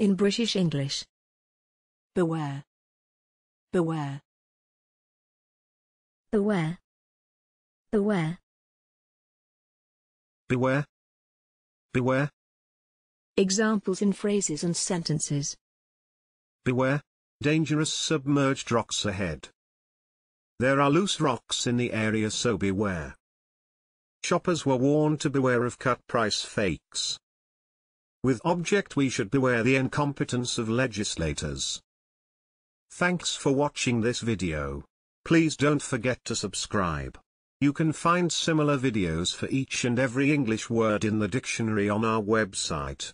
in British English. Beware. Beware. Beware. Beware. Beware. Beware. Examples in phrases and sentences. Beware. Dangerous submerged rocks ahead. There are loose rocks in the area so beware. Shoppers were warned to beware of cut price fakes. With object we should beware the incompetence of legislators. Thanks for watching this video. Please don't forget to subscribe. You can find similar videos for each and every English word in the dictionary on our website.